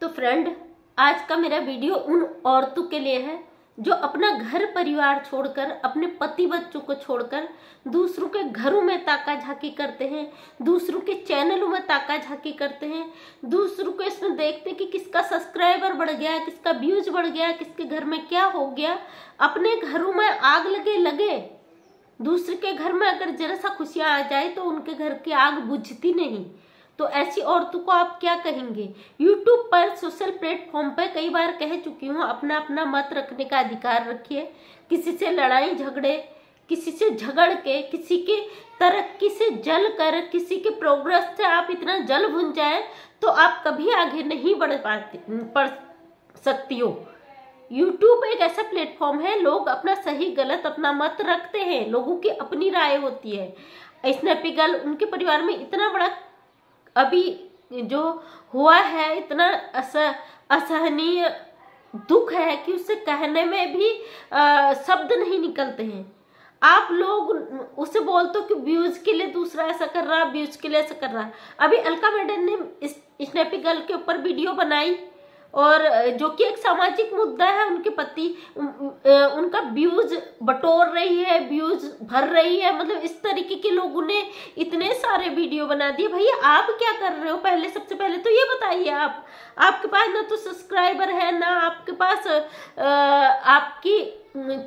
तो फ्रेंड आज का मेरा वीडियो उन औरतों के लिए है जो अपना घर परिवार छोड़कर अपने पति बच्चों को छोड़कर दूसरों के घरों में ताका झाकी करते हैं दूसरों के चैनलों में ताका झाकी करते हैं दूसरों को इसमें देखते हैं कि किसका सब्सक्राइबर बढ़ गया किसका व्यूज बढ़ गया किसके घर में क्या हो गया अपने घरों में आग लगे लगे दूसरे के घर में अगर जरा सा खुशियाँ आ जाए तो उनके घर की आग बुझती नहीं तो ऐसी औरतों को आप क्या कहेंगे यूट्यूब पर सोशल प्लेटफॉर्म पर कई बार कह चुकी हूँ अपना अपना मत रखने का अधिकार रखिए किसी से लड़ाई झगड़े किसी से झगड़ के किसी के तरक्की से जल कर किसी के प्रोग्रेस से आप इतना जल भुन जाए तो आप कभी आगे नहीं बढ़ पाते पढ़ सकती हो यूट्यूब एक ऐसा प्लेटफॉर्म है लोग अपना सही गलत अपना मत रखते हैं लोगों की अपनी राय होती है स्नैपी गर्ल उनके परिवार में इतना बड़ा अभी जो हुआ है इतना अस असहनीय दुख है कि उसे कहने में भी आ, शब्द नहीं निकलते हैं आप लोग उसे बोलते हो कि व्यूज के लिए दूसरा ऐसा कर रहा व्यूज के लिए ऐसा कर रहा अभी अलका मैडम ने स्नैपी गर्ल के ऊपर वीडियो बनाई और जो कि एक सामाजिक मुद्दा है उनके पति उनका व्यूज बटोर रही है व्यूज भर रही है मतलब इस तरीके के लोगों ने इतने सारे वीडियो बना दिए भैया आप क्या कर रहे हो पहले सबसे पहले तो ये बताइए आप आपके पास ना तो सब्सक्राइबर है ना आपके पास आ, आपकी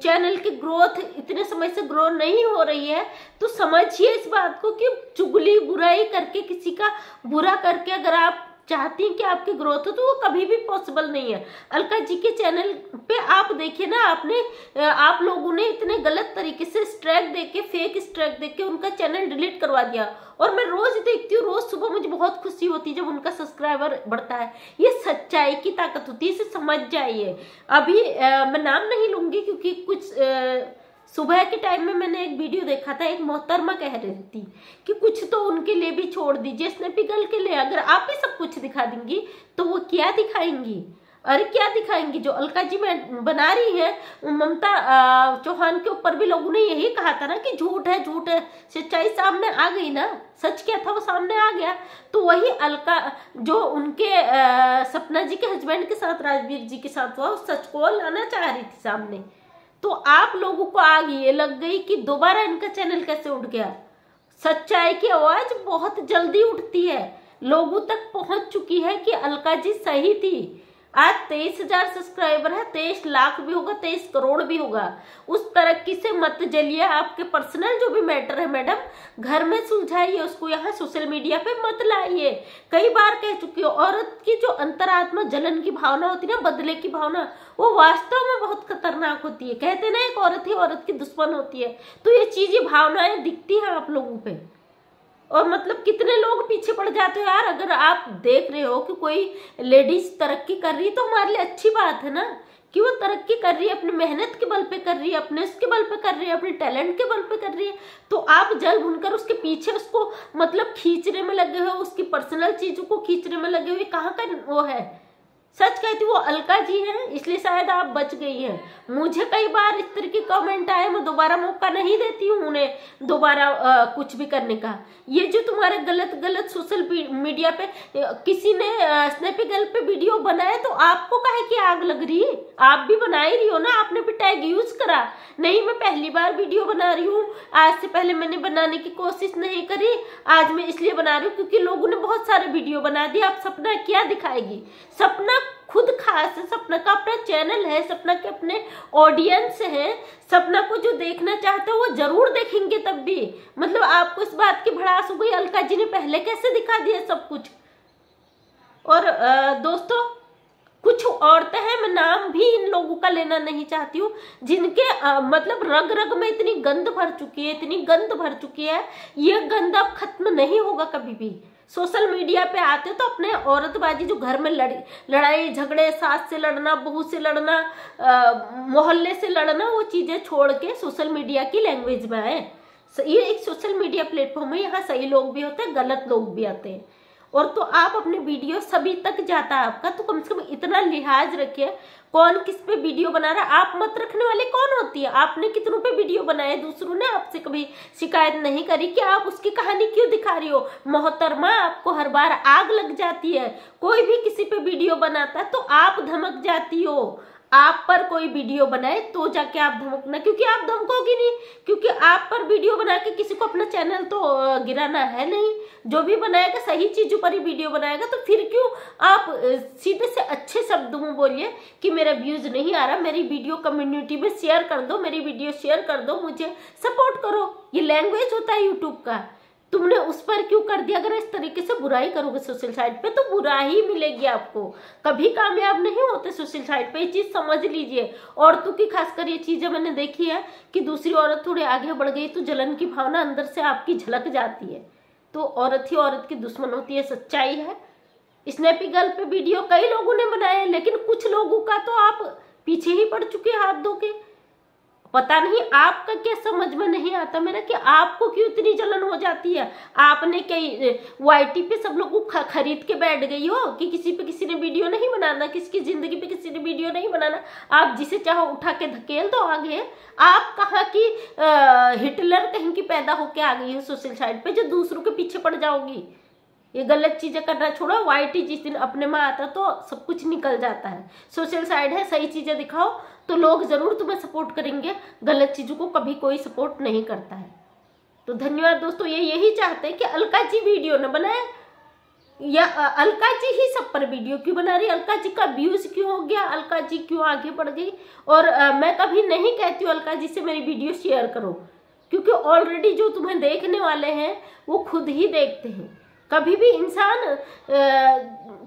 चैनल की ग्रोथ इतने समय से ग्रो नहीं हो रही है तो समझिए इस बात को कि चुगली बुराई करके किसी का बुरा करके अगर आप चाहती हैं कि आपकी ग्रोथ हो तो वो कभी भी पॉसिबल नहीं है अलका जी के चैनल पे आप देखिए ना आपने आप लोगों ने इतने गलत तरीके से स्ट्रैक दे के फेक स्ट्रैक दे के उनका चैनल डिलीट करवा दिया और मैं रोज देखती हूँ रोज सुबह मुझे बहुत खुशी होती है जब उनका सब्सक्राइबर बढ़ता है ये सच्चाई की ताकत होती है इसे समझ जाइए अभी आ, मैं नाम नहीं लूंगी क्योंकि कुछ आ, सुबह के टाइम में मैंने एक वीडियो देखा था एक मोहतरमा कह रही थी कि कुछ तो उनके लिए भी छोड़ दीजिए इसने पिघल के लिए अगर आप ही सब कुछ दिखा देंगी तो वो क्या दिखाएंगी अरे क्या दिखाएंगी जो अलका जी में बना रही है ममता चौहान के ऊपर भी लोगों ने यही कहा था ना कि झूठ है झूठ है सच्चाई सामने आ गई ना सच क्या था वो सामने आ गया तो वही अलका जो उनके आ, सपना जी के हस्बैंड के साथ राजवीर जी के साथ हुआ सच को लाना चाह रही थी सामने तो आप लोगों को आग ये लग गई कि दोबारा इनका चैनल कैसे उठ गया सच्चाई की आवाज बहुत जल्दी उठती है लोगों तक पहुंच चुकी है कि अलका जी सही थी आज तेईस हजार सब्सक्राइबर है तेईस लाख भी होगा तेईस करोड़ भी होगा उस तरक्की से मत जलिए आपके पर्सनल जो भी मैटर है मैडम घर में सुलझाइए उसको यहाँ सोशल मीडिया पे मत लाइए कई बार कह चुकी हूँ औरत की जो अंतरात्मा जलन की भावना होती है ना बदले की भावना वो वास्तव में बहुत खतरनाक होती है कहते ना एक औरत ही औरत की दुश्मन होती है तो ये चीजें भावनाएं दिखती हैं आप लोगों पर और मतलब कितने लोग पीछे पड़ जाते हो यार अगर आप देख रहे हो कि कोई लेडीज तरक्की कर रही है तो हमारे लिए अच्छी बात है ना कि वो तरक्की कर रही है अपनी मेहनत के बल पे कर रही है अपने उसके बल पे कर रही है अपने टैलेंट के बल पे कर रही है तो आप जल भूनकर उसके पीछे उसको मतलब खींचने में लगे हो उसकी पर्सनल चीज़ों को खींचने में लगे हो ये कहाँ का वो है सच कहती वो अलका जी है इसलिए शायद आप बच गई हैं मुझे कई बार इस तरह के कमेंट आए मैं दोबारा मौका नहीं देती हूँ उन्हें दोबारा कुछ भी करने का ये जो तुम्हारे गलत गलत सोशल मीडिया पे किसी ने स्नेपी गर्ल पे वीडियो बनाया तो आपको कहे कि आग लग रही है आप भी बना ही रही हो ना आपने भी टैग यूज करा नहीं मैं पहली बार वीडियो बना रही हूँ आज से पहले मैंने बनाने की कोशिश नहीं करी आज मैं इसलिए बना रही हूँ क्योंकि लोगों ने बहुत सारे वीडियो बना दिए आप सपना क्या दिखाएगी सपना खुद खास है सपना का अपना चैनल है सपना के अपने ऑडियंस है सपना को जो देखना चाहते हो वो जरूर देखेंगे तब भी मतलब आपको इस बात की भड़ास हो गई अलका जी ने पहले कैसे दिखा दिया सब कुछ और दोस्तों कुछ औरतें हैं मैं नाम भी इन लोगों का लेना नहीं चाहती हूँ जिनके आ, मतलब रग रग में इतनी गंद भर चुकी है इतनी गंद भर चुकी है ये गंद अब खत्म नहीं होगा कभी भी सोशल मीडिया पे आते तो अपने औरतबाजी जो घर में लड़ी लड़ाई झगड़े सास से लड़ना बहू से लड़ना मोहल्ले से लड़ना वो चीज़ें छोड़ के सोशल मीडिया की लैंग्वेज में आए ये एक सोशल मीडिया प्लेटफॉर्म है यहाँ सही लोग भी होते हैं गलत लोग भी आते हैं और तो आप अपने वीडियो सभी तक जाता है आपका तो कम से कम इतना लिहाज रखिए कौन किस पे वीडियो बना रहा है आप मत रखने वाले कौन होती है आपने कितनों पे वीडियो बनाए दूसरों ने आपसे कभी शिकायत नहीं करी कि आप उसकी कहानी क्यों दिखा रही हो मोहतरमा आपको हर बार आग लग जाती है कोई भी किसी पे वीडियो बनाता है तो आप धमक जाती हो आप पर कोई वीडियो बनाए तो जाके आप धमकना क्योंकि आप धमकोगे नहीं क्योंकि आप पर वीडियो बना के किसी को अपना चैनल तो गिराना है नहीं जो भी बनाएगा सही चीजों पर ही वीडियो बनाएगा तो फिर क्यों आप सीधे से अच्छे शब्दों में बोलिए कि मेरा व्यूज नहीं आ रहा मेरी वीडियो कम्युनिटी में शेयर कर दो मेरी वीडियो शेयर कर दो मुझे सपोर्ट करो ये लैंग्वेज होता है यूट्यूब का तुमने उस पर क्यों कर दिया अगर इस तरीके से बुराई करोगे सोशल साइट पे तो बुरा ही मिलेगी आपको कभी कामयाब नहीं होते सोशल साइट पे ये चीज समझ लीजिए औरतों की खासकर ये चीज मैंने देखी है कि दूसरी औरत थोड़ी आगे बढ़ गई तो जलन की भावना अंदर से आपकी झलक जाती है तो औरत ही औरत की दुश्मन होती है सच्चाई है स्नैपी गर्ल पे वीडियो कई लोगों ने बनाए लेकिन कुछ लोगों का तो आप पीछे ही पड़ चुके हाथ धो के पता नहीं आपका क्या समझ में नहीं आता मेरा कि आपको क्यों इतनी जलन हो जाती है आपने कई वाईटी पे सब लोग खरीद के बैठ गई हो कि किसी पे किसी ने वीडियो नहीं बनाना किसकी जिंदगी पे किसी ने वीडियो नहीं बनाना आप जिसे चाहो उठा के धकेल दो आगे आप कि की हिटलर कहीं की पैदा होके आ गई हो सोशल साइड पे जो दूसरों के पीछे पड़ जाओगी ये गलत चीजें करना छोड़ो वाइट ही जिस दिन अपने में आता तो सब कुछ निकल जाता है सोशल साइड है सही चीजें दिखाओ तो लोग जरूर तुम्हें सपोर्ट करेंगे गलत चीजों को कभी कोई सपोर्ट नहीं करता है तो धन्यवाद दोस्तों ये यही चाहते हैं कि अलका जी वीडियो न बनाए या अलका जी ही सब पर वीडियो क्यों बना रही अलका जी का व्यूज क्यों हो गया अलका जी क्यों आगे बढ़ गई और आ, मैं कभी नहीं कहती हूँ अलका जी से मेरी वीडियो शेयर करो क्योंकि ऑलरेडी जो तुम्हें देखने वाले हैं वो खुद ही देखते हैं कभी भी इंसान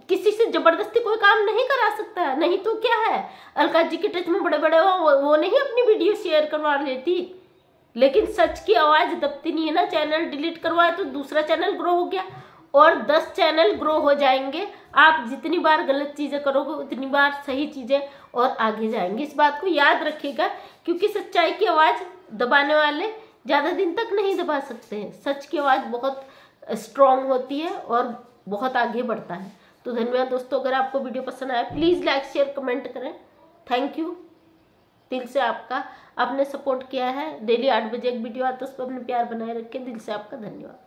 किसी से ज़बरदस्ती कोई काम नहीं करा सकता है नहीं तो क्या है अलका जी के टच में बड़े बड़े वो, वो नहीं अपनी वीडियो शेयर करवा लेती लेकिन सच की आवाज़ दबती नहीं है ना चैनल डिलीट करवाया तो दूसरा चैनल ग्रो हो गया और दस चैनल ग्रो हो जाएंगे आप जितनी बार गलत चीज़ें करोगे उतनी बार सही चीज़ें और आगे जाएंगे इस बात को याद रखिएगा क्योंकि सच्चाई की आवाज़ दबाने वाले ज़्यादा दिन तक नहीं दबा सकते हैं सच की आवाज़ बहुत स्ट्रांग होती है और बहुत आगे बढ़ता है तो धन्यवाद दोस्तों अगर आपको वीडियो पसंद आया प्लीज़ लाइक शेयर कमेंट करें थैंक यू दिल से आपका आपने सपोर्ट किया है डेली आठ बजे एक वीडियो आता है उस पर अपने प्यार बनाए रखें दिल से आपका धन्यवाद